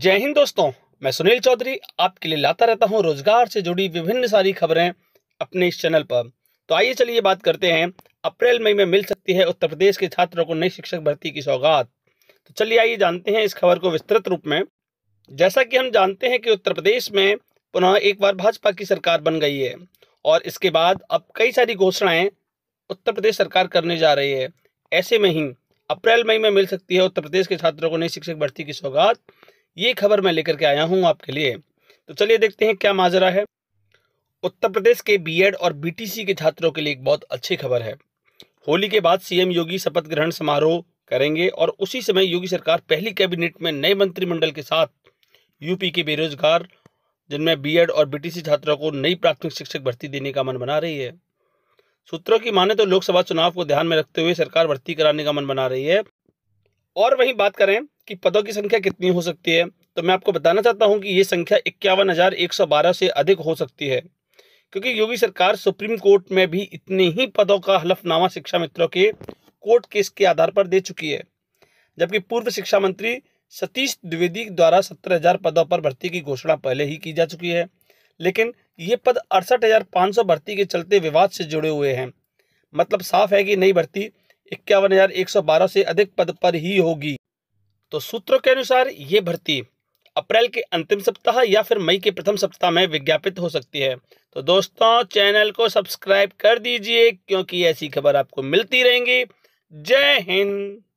जय हिंद दोस्तों मैं सुनील चौधरी आपके लिए लाता रहता हूं रोजगार से जुड़ी विभिन्न सारी खबरें अपने इस चैनल पर तो आइए चलिए बात करते हैं अप्रैल मई में मिल सकती है उत्तर प्रदेश के छात्रों को नई शिक्षक भर्ती की सौगात तो चलिए आइए जानते हैं इस खबर को विस्तृत रूप में जैसा कि हम जानते हैं कि उत्तर प्रदेश में पुनः एक बार भाजपा की सरकार बन गई है और इसके बाद अब कई सारी घोषणाएं उत्तर प्रदेश सरकार करने जा रही है ऐसे में ही अप्रैल मई में मिल सकती है उत्तर प्रदेश के छात्रों को नई शिक्षक भर्ती की सौगात ये खबर मैं लेकर के आया हूँ आपके लिए तो चलिए देखते हैं क्या माजरा है उत्तर प्रदेश के बीएड और बीटीसी के छात्रों के लिए एक बहुत अच्छी खबर है होली के बाद सीएम योगी शपथ ग्रहण समारोह करेंगे और उसी समय योगी सरकार पहली कैबिनेट में नए मंत्रिमंडल के साथ यूपी के बेरोजगार जिनमें बीएड और बीटीसी छात्रों को नई प्राथमिक शिक्षक भर्ती देने का मन बना रही है सूत्रों की माने तो लोकसभा चुनाव को ध्यान में रखते हुए सरकार भर्ती कराने का मन बना रही है और वहीं बात करें कि पदों की संख्या कितनी हो सकती है तो मैं आपको बताना चाहता हूं कि ये संख्या इक्यावन हज़ार एक सौ बारह से अधिक हो सकती है क्योंकि योगी सरकार सुप्रीम कोर्ट में भी इतने ही पदों का हलफनामा शिक्षा मित्रों के कोर्ट केस के आधार पर दे चुकी है जबकि पूर्व शिक्षा मंत्री सतीश द्विवेदी द्वारा सत्तर हज़ार पदों पर भर्ती की घोषणा पहले ही की जा चुकी है लेकिन ये पद अड़सठ हज़ार पाँच सौ भर्ती के चलते विवाद से जुड़े हुए हैं मतलब साफ है कि नई भर्ती इक्यावन हज़ार एक सौ बारह से अधिक पद पर ही होगी तो सूत्रों के अनुसार ये भर्ती अप्रैल के अंतिम सप्ताह या फिर मई के प्रथम सप्ताह में विज्ञापित हो सकती है तो दोस्तों चैनल को सब्सक्राइब कर दीजिए क्योंकि ऐसी खबर आपको मिलती रहेंगी जय हिंद